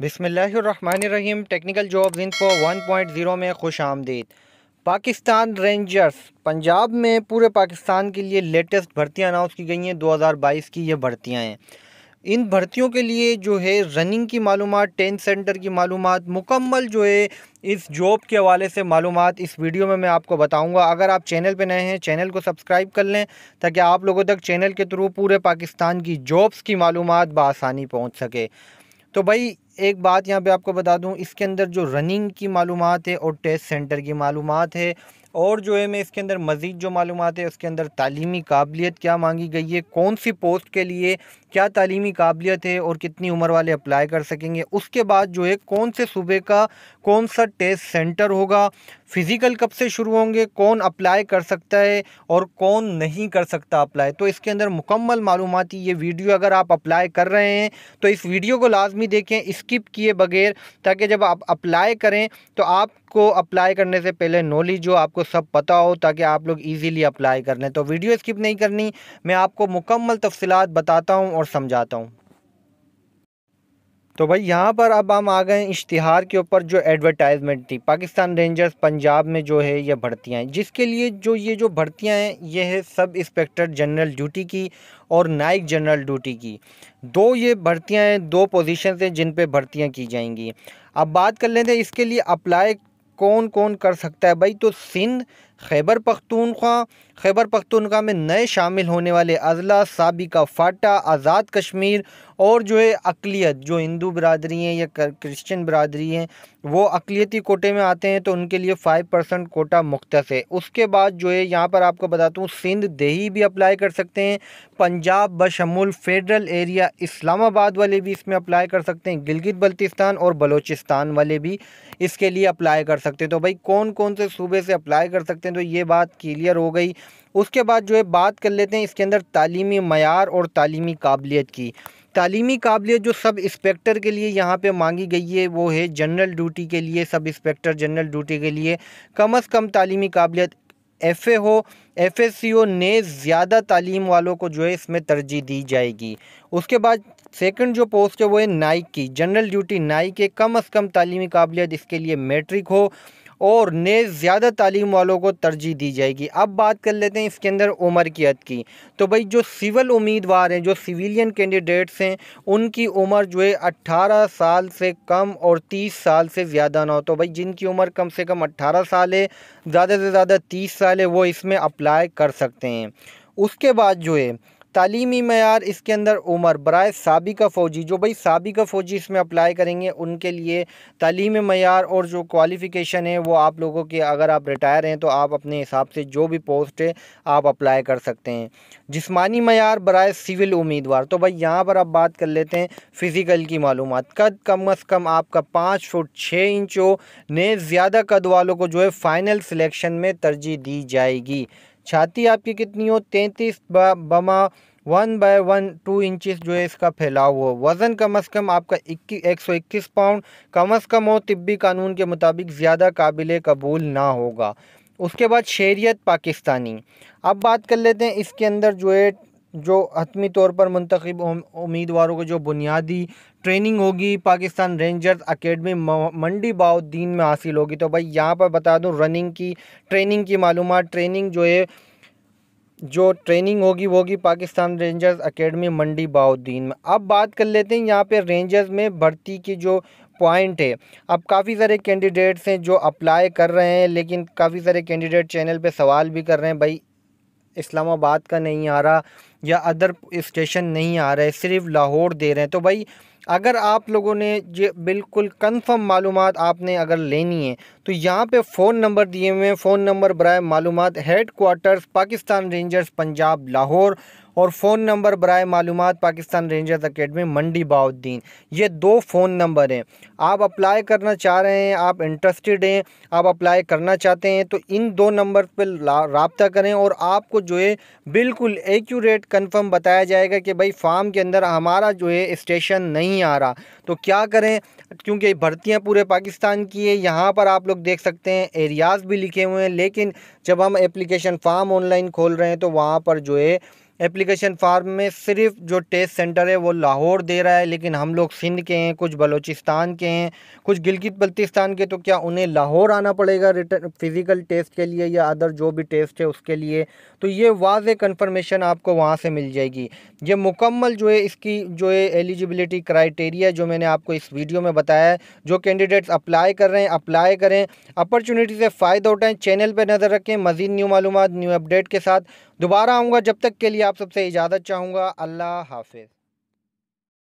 बिसमीम technical jobs point 1.0 में खुश आमदीद पाकिस्तान रेंजर्स पंजाब में पूरे पाकिस्तान के लिए लेटेस्ट भर्तियां अनाउंस की गई हैं 2022 की ये भर्तियां हैं इन भर्तियों के लिए जो है रनिंग की मालूम टेंथ सेंटर की मालूम मुकम्मल जो है इस जॉब के हवाले से मालूम इस वीडियो में मैं आपको बताऊंगा अगर आप चैनल पर नए हैं चैनल को सब्सक्राइब कर लें ताकि आप लोगों तक चैनल के थ्रू पूरे पाकिस्तान की जॉब्स की मालूम बसानी पहुँच सके तो भाई एक बात यहाँ पे आपको बता दूँ इसके अंदर जो रनिंग की मालूम है और टेस्ट सेंटर की मालूम है और जो है मैं इसके अंदर मज़ीद जो मालूम है उसके अंदर तालीमी काबिलियत क्या मांगी गई है कौन सी पोस्ट के लिए क्या तालीमी काबिलियत है और कितनी उम्र वाले अप्लाई कर सकेंगे उसके बाद जो है कौन से सूबे का कौन सा टेस्ट सेंटर होगा फिज़िकल कब से शुरू होंगे कौन अप्लाई कर सकता है और कौन नहीं कर सकता अप्लाई तो इसके अंदर मुकम्मल मालूमती ये वीडियो अगर आप अप्लाई कर रहे हैं तो इस वीडियो को लाजमी देखें स्किप किए बगैर ताकि जब आप अप्लाई करें तो आप को अप्लाई करने से पहले नॉलेज हो आपको सब पता हो ताकि आप लोग इजीली अप्लाई कर लें तो वीडियो स्किप नहीं करनी मैं आपको मुकम्मल तफसलत बताता हूँ और समझाता हूँ तो भाई यहाँ पर अब हम आ गए इश्तिहार के ऊपर जो एडवर्टाइजमेंट थी पाकिस्तान रेंजर्स पंजाब में जो है यह भर्तियाँ हैं जिसके लिए जो ये जो भर्तियाँ हैं ये है सब इंस्पेक्टर जनरल ड्यूटी की और नायक जनरल ड्यूटी की दो ये भर्तियाँ हैं दो पोजीशंस हैं जिन पे भर्तियाँ की जाएंगी अब बात कर लेते हैं इसके लिए अप्लाई कौन कौन कर सकता है भाई तो सिंध खैबर पख्तूनख्वा खैबर पख्तूनख्वा में नए शामिल होने वाले अजला सबिका फाटा आज़ाद कश्मीर और जो है अकलीत जो हिंदू बरदरी हैं या क्रिश्चन बरदरी हैं वो अकलीती कोटे में आते हैं तो उनके लिए फ़ाइव परसेंट कोटा मुख्त है उसके बाद जो है यहाँ पर आपको बताता हूँ सिंध दही भी अप्लाई कर सकते हैं पंजाब बशमूल फेडरल एरिया इस्लामाबाद वाले भी इसमें अप्लाई कर सकते हैं गिलगित बल्तिस्तान और बलोचिस्तान वाले भी इसके लिए अप्लाई कर सकते हैं तो भाई कौन कौन से सूबे से अप्लाई कर सकते सकते हैं तो ये बात क्लियर हो गई उसके बाद जो है बात कर लेते हैं इसके अंदर तालीमी मैार और तालीमी काबिलियत की तालीमी काबिलियत जो सब इंस्पेक्टर के लिए यहाँ पे मांगी गई है वो है जनरल ड्यूटी के लिए सब इंस्पेक्टर जनरल ड्यूटी के लिए कम अज़ कम तालीमी काबिलियत एफ़ ए हो एफ एस सी ओ ने ज़्यादा तालीम वालों को जो है इसमें तरजीह दी जाएगी उसके बाद सेकंड जो पोस्ट है वो है नाइक की जनरल ड्यूटी नाइक के कम अज़ कम तालीमी काबिलियत इसके लिए मेट्रिक हो और नए ज़्यादा तालीम वालों को तरजीह दी जाएगी अब बात कर लेते हैं इसके अंदर उम्र की हद की तो भाई जो सिविल उम्मीदवार हैं जो सिविलियन कैंडिडेट्स हैं उनकी उम्र जो है अट्ठारह साल से कम और तीस साल से ज़्यादा ना हो तो भाई जिनकी उम्र कम से कम अट्ठारह साल है ज़्यादा से ज़्यादा तीस साल है वो इसमें अप्लाई कर सकते हैं उसके बाद जो है तालीमी मैार इसके अंदर उम्र बरए सबिका फ़ौजी जो भाई सबका फ़ौजी इसमें अप्लाई करेंगे उनके लिए तलीमी मैार और जो क्वालिफ़िकेशन है वो आप लोगों के अगर आप रिटायर हैं तो आप अपने हिसाब से जो भी पोस्ट है आप अप्लाई कर सकते हैं जिसमानी मैार बर सिविल उम्मीदवार तो भाई यहाँ पर आप बात कर लेते हैं फ़िज़िकल की मालूम कद कम अज़ कम आपका पाँच फुट छः इंच हो ने ज़्यादा कद वालों को जो है फ़ाइनल सिलेक्शन में तरजीह दी जाएगी छाती आपकी कितनी हो तैंतीस बमा one by one two inches जो है इसका फैलाव हो वज़न कम अज़ कम आपका इक्कीस एक सौ इक्कीस पाउंड कम अज़ कम हो तिब्बी कानून के मुताबिक ज़्यादा काबिल कबूल ना होगा उसके बाद शहरीत पाकिस्तानी अब बात कर लेते हैं इसके अंदर जो है जो हतमी तौर पर मंतखब उम्मीदवारों को जो बुनियादी ट्रेनिंग होगी पाकिस्तान रेंजर्स अकेडमी मंडी बाउद्दीन में हासिल होगी तो भाई यहाँ पर बता दूँ रनिंग की ट्रेनिंग की मालूम ट्रेनिंग जो है जो ट्रेनिंग होगी वो होगी पाकिस्तान रेंजर्स अकेडमी मंडी बाउद्दीन में अब बात कर लेते हैं यहाँ पे रेंजर्स में भर्ती की जो पॉइंट है अब काफ़ी सारे कैंडिडेट्स हैं जो अप्लाई कर रहे हैं लेकिन काफ़ी सारे कैंडिडेट चैनल पे सवाल भी कर रहे हैं भाई इस्लामाबाद का नहीं आ रहा या अदर स्टेशन नहीं आ रहे सिर्फ लाहौर दे रहे हैं तो भाई अगर आप लोगों ने ये बिल्कुल कंफर्म मालूम आपने अगर लेनी है तो यहाँ पे फ़ोन नंबर दिए हुए हैं फ़ोन नंबर बरए मालूम headquarters Pakistan rangers Punjab Lahore और फ़ोन नंबर बर मालूम पाकिस्तान रेंजर्स अकेडमी मंडी बाउद्दीन ये दो फ़ोन नंबर हैं आप अप्लाई करना चाह रहे हैं आप इंटरेस्टेड हैं आप अप्लाई करना चाहते हैं तो इन दो नंबर पर रबता करें और आपको जो है बिल्कुल एक्यूरेट कन्फर्म बताया जाएगा कि भाई फार्म के अंदर हमारा जो है स्टेशन नहीं आ रहा तो क्या करें क्योंकि भर्तियाँ पूरे पाकिस्तान की है यहाँ पर आप लोग देख सकते हैं एरियाज़ भी लिखे हुए हैं लेकिन जब हम एप्लीकेशन फ़ार्म ऑनलाइन खोल रहे हैं तो वहाँ पर जो है एप्लीकेशन फार्म में सिर्फ जो टेस्ट सेंटर है वो लाहौर दे रहा है लेकिन हम लोग सिंध के हैं कुछ बलूचिस्तान के हैं कुछ गिलगित बल्तिस्तान के तो क्या उन्हें लाहौर आना पड़ेगा रिटर्न फ़िज़िकल टेस्ट के लिए या अदर जो भी टेस्ट है उसके लिए तो ये वाज कन्फर्मेशन आपको वहाँ से मिल जाएगी ये मुकम्मल जो है इसकी जो है एलिजिबिलिटी क्राइटेरिया जो मैंने आपको इस वीडियो में बताया है जो कैंडिडेट्स अप्लाई कर रहे हैं अप्लाई करें अपॉर्चुनिटी से फ़ायदा उठाएँ चैनल पर नज़र रखें मज़ीद न्यू मालूम न्यू अपडेट के साथ दोबारा आऊँगा जब तक के लिए आप सबसे इजाज़त चाहूँगा अल्लाह हाफिज़